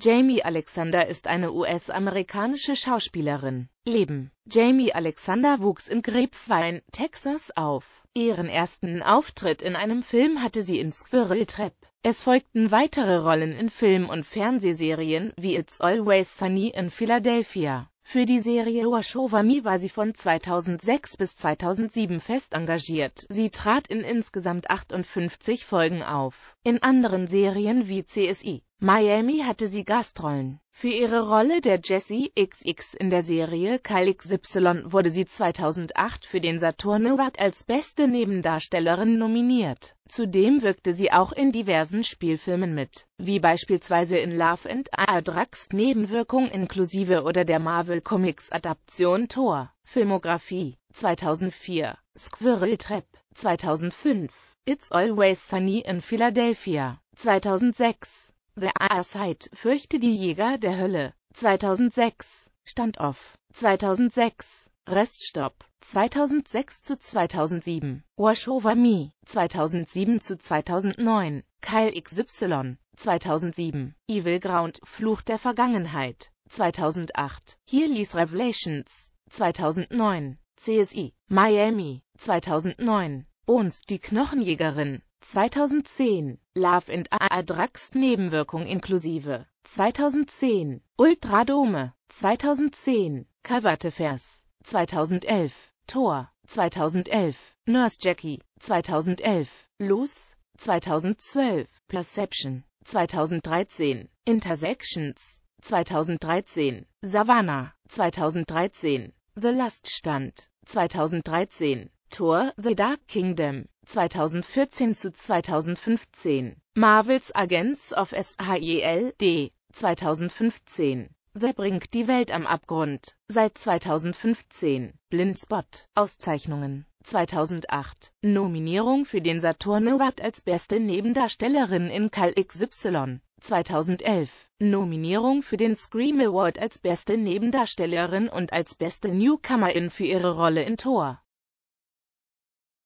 Jamie Alexander ist eine US-amerikanische Schauspielerin. Leben Jamie Alexander wuchs in Grapevine, Texas auf. Ihren ersten Auftritt in einem Film hatte sie in Squirrel Trap. Es folgten weitere Rollen in Film- und Fernsehserien wie It's Always Sunny in Philadelphia für die Serie Oashowami war sie von 2006 bis 2007 fest engagiert. Sie trat in insgesamt 58 Folgen auf. In anderen Serien wie CSI Miami hatte sie Gastrollen. Für ihre Rolle der Jessie XX in der Serie Kyle XY wurde sie 2008 für den Saturn Award als beste Nebendarstellerin nominiert. Zudem wirkte sie auch in diversen Spielfilmen mit, wie beispielsweise in Love and Adrax Nebenwirkung inklusive oder der Marvel Comics Adaption Thor. Filmografie 2004 Squirrel Trap 2005 It's Always Sunny in Philadelphia 2006 The Aside, Fürchte die Jäger der Hölle, 2006, Stand off, 2006, Reststopp, 2006 zu 2007, Wash Over Me, 2007 zu 2009, Kyle XY, 2007, Evil Ground, Fluch der Vergangenheit, 2008, Hier ließ Revelations, 2009, CSI, Miami, 2009, Bones, die Knochenjägerin, 2010, Love and Adrax Nebenwirkung inklusive, 2010, Ultradome, 2010, Coverte 2011, Tor, 2011, Nurse Jackie, 2011, Los, 2012, Perception, 2013, Intersections, 2013, Savannah, 2013, The Last Stand, 2013, Tor The Dark Kingdom 2014 zu 2015, Marvels Agents of S.H.E.L.D. 2015. The bringt die Welt am Abgrund. Seit 2015. Blindspot. Auszeichnungen. 2008. Nominierung für den Saturn Award als beste Nebendarstellerin in Cal XY. 2011. Nominierung für den Scream Award als beste Nebendarstellerin und als beste Newcomerin für ihre Rolle in Thor.